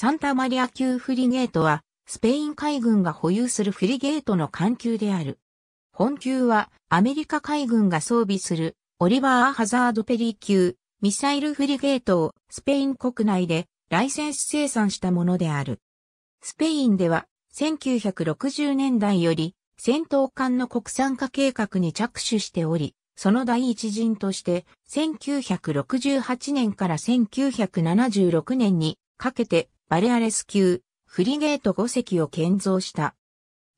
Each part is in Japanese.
サンタマリア級フリゲートは、スペイン海軍が保有するフリゲートの艦級である。本級は、アメリカ海軍が装備する、オリバー・ハザード・ペリー級、ミサイルフリゲートを、スペイン国内で、ライセンス生産したものである。スペインでは、1960年代より、戦闘艦の国産化計画に着手しており、その第一陣として、1968年から1976年にかけてバレアレス級、フリゲート5隻を建造した。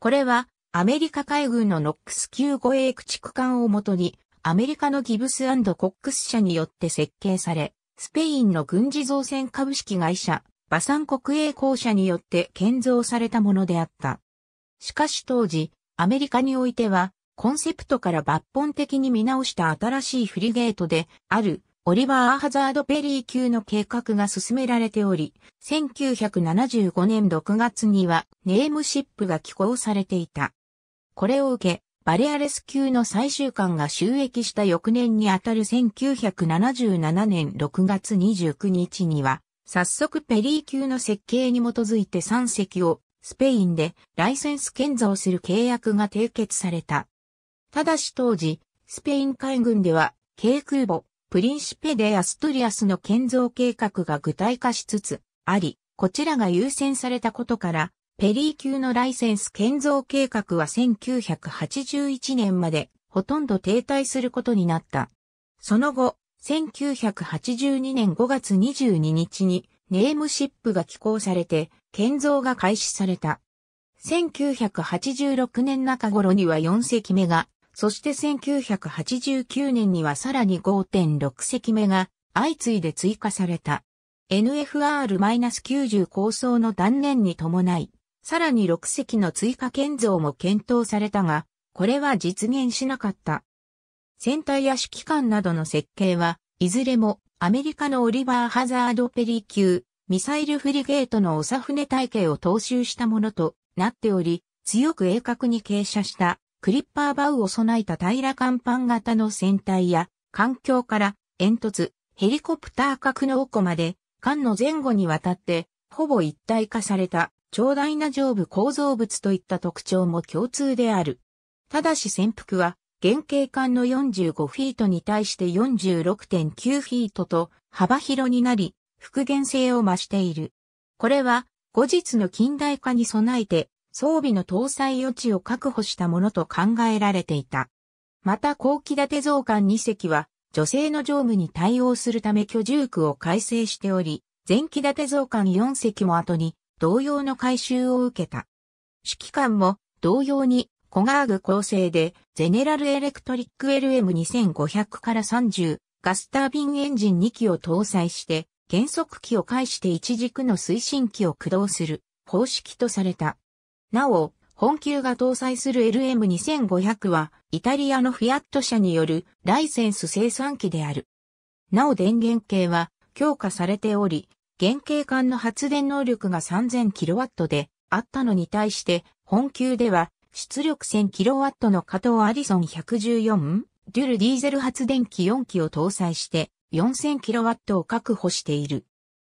これは、アメリカ海軍のノックス級護衛駆逐艦をもとに、アメリカのギブスコックス社によって設計され、スペインの軍事造船株式会社、バサン国営公社によって建造されたものであった。しかし当時、アメリカにおいては、コンセプトから抜本的に見直した新しいフリゲートであるオリバー・ハザード・ペリー級の計画が進められており、1975年6月にはネームシップが寄稿されていた。これを受け、バレアレス級の最終艦が収益した翌年にあたる1977年6月29日には、早速ペリー級の設計に基づいて3隻をスペインでライセンス建造する契約が締結された。ただし当時、スペイン海軍では軽空母プリンシペ・デ・アストリアスの建造計画が具体化しつつあり、こちらが優先されたことから、ペリー級のライセンス建造計画は1981年までほとんど停滞することになった。その後、1982年5月22日にネームシップが寄稿されて建造が開始された。1986年中頃には4隻目がそして1989年にはさらに5.6隻目が相次いで追加された。NFR-90 構想の断念に伴い、さらに6隻の追加建造も検討されたが、これは実現しなかった。船体や指揮官などの設計は、いずれもアメリカのオリバー・ハザード・ペリー級、ミサイルフリゲートのオサ船体系を踏襲したものとなっており、強く鋭角に傾斜したクリッパーバウを備えた平ら甲板型の船体や、環境から煙突、ヘリコプター格納庫まで、艦の前後にわたって、ほぼ一体化された、長大な上部構造物といった特徴も共通である。ただし潜伏は、原型艦の45フィートに対して46.9フィートと幅広になり、復元性を増している。これは、後日の近代化に備えて、装備の搭載余地を確保したものと考えられていた。また後期建て増艦2隻は、女性の乗務に対応するため居住区を改正しており、前期建て増艦4隻も後に同様の改修を受けた。指揮官も同様にコガーグ構成でゼネラルエレクトリック LM2500 から30ガスタービンエンジン2機を搭載して減速機を介して一軸の推進機を駆動する方式とされた。なお、本級が搭載する LM2500 は、イタリアのフィアット社によるライセンス生産機である。なお電源系は強化されており、原型管の発電能力が 3000kW であったのに対して、本級では出力 1000kW の加藤アリソン114デュルディーゼル発電機4機を搭載して 4000kW を確保している。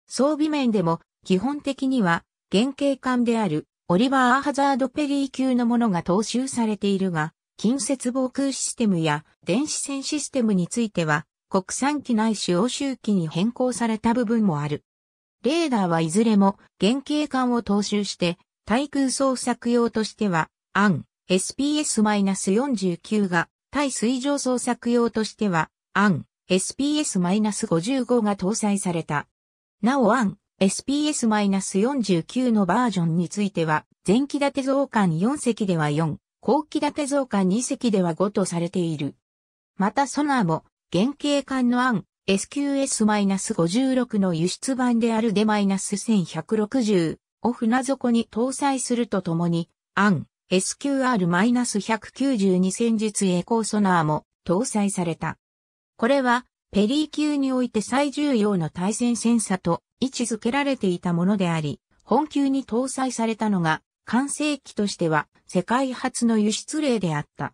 装備面でも基本的には原型管であるオリバー・ハザード・ペリー級のものが踏襲されているが、近接防空システムや電子戦システムについては、国産機内使用周期に変更された部分もある。レーダーはいずれも原型艦を踏襲して、対空捜索用としては、アン SPS-49 が、対水上捜索用としては、アン SPS-55 が搭載された。なおアン SPS-49 のバージョンについては、前期建て増刊4隻では4、後期建て増刊2隻では5とされている。またソナーも、原型艦の案、SQS-56 の輸出版であるで -1160 を船底に搭載するとともに、案、SQR-192 戦術栄光ソナーも搭載された。これは、ペリー級において最重要の対戦戦サと位置づけられていたものであり、本級に搭載されたのが、完成機としては世界初の輸出例であった。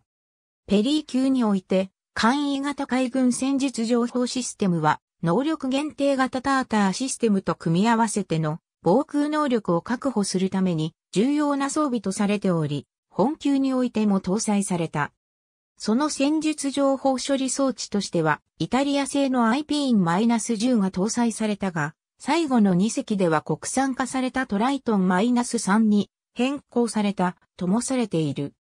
ペリー級において、簡易型海軍戦術情報システムは、能力限定型ターターシステムと組み合わせての防空能力を確保するために重要な装備とされており、本級においても搭載された。その戦術情報処理装置としては、イタリア製の IP-10 が搭載されたが、最後の2隻では国産化されたトライトン -3 に変更されたともされている。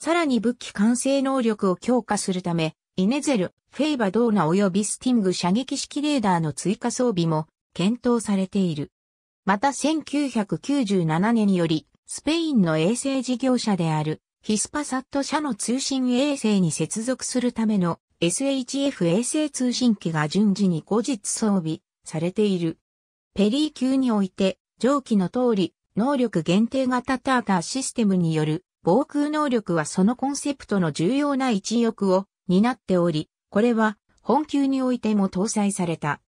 さらに武器完成能力を強化するため、イネゼル、フェイバドーナ及びスティング射撃式レーダーの追加装備も検討されている。また1997年により、スペインの衛星事業者であるヒスパサット社の通信衛星に接続するための SHF 衛星通信機が順次に後日装備されている。ペリー級において、上記の通り、能力限定型ターターシステムによる防空能力はそのコンセプトの重要な一翼を担っており、これは本級においても搭載された。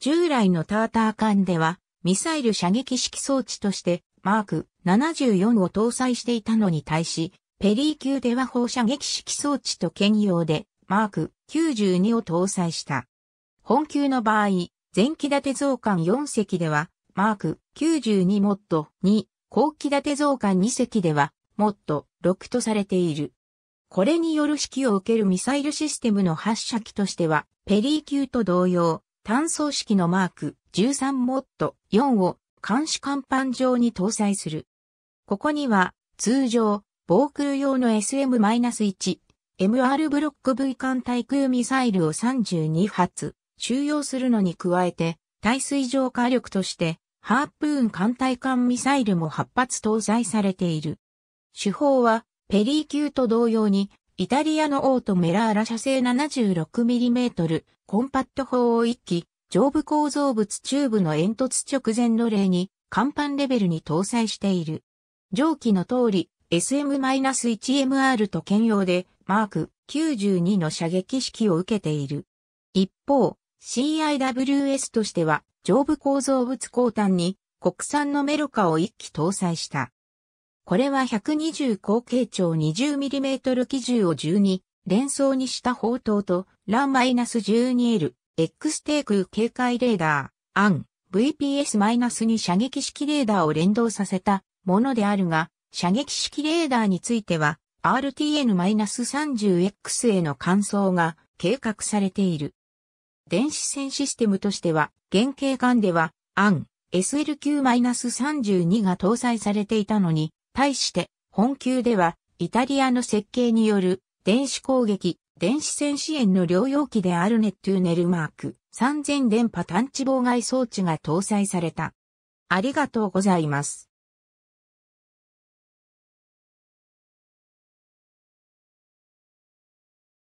従来のターター艦ではミサイル射撃式装置としてマーク74を搭載していたのに対し、ペリー級では放射撃式装置と兼用でマーク92を搭載した。本級の場合、前期建て増館4隻では、マーク92モッド2、後期建て増館2隻では、モッド6とされている。これによる指揮を受けるミサイルシステムの発射機としては、ペリー級と同様、単装式のマーク13モッド4を監視甲板上に搭載する。ここには、通常、防空用の SM-1、MR ブロック V 艦対空ミサイルを32発、収容するのに加えて、耐水上火力として、ハープーン艦隊艦ミサイルも8発搭載されている。手法は、ペリー級と同様に、イタリアのオートメラーラ射製 76mm コンパット砲を1機、上部構造物中部の煙突直前の例に、甲板レベルに搭載している。上記の通り、SM-1MR と兼用で、マーク92の射撃式を受けている。一方、CIWS としては上部構造物後端に国産のメロカを一機搭載した。これは120口径長 20mm 機銃を12連装にした砲塔とラン -12L X 低空警戒レーダー、アン VPS-2 射撃式レーダーを連動させたものであるが、射撃式レーダーについては RTN-30X への換装が計画されている。電子線システムとしては、原型間では、AN、SLQ-32 が搭載されていたのに、対して、本級では、イタリアの設計による、電子攻撃、電子戦支援の療養機であるネットゥーネルマーク、3000電波探知妨害装置が搭載された。ありがとうございます。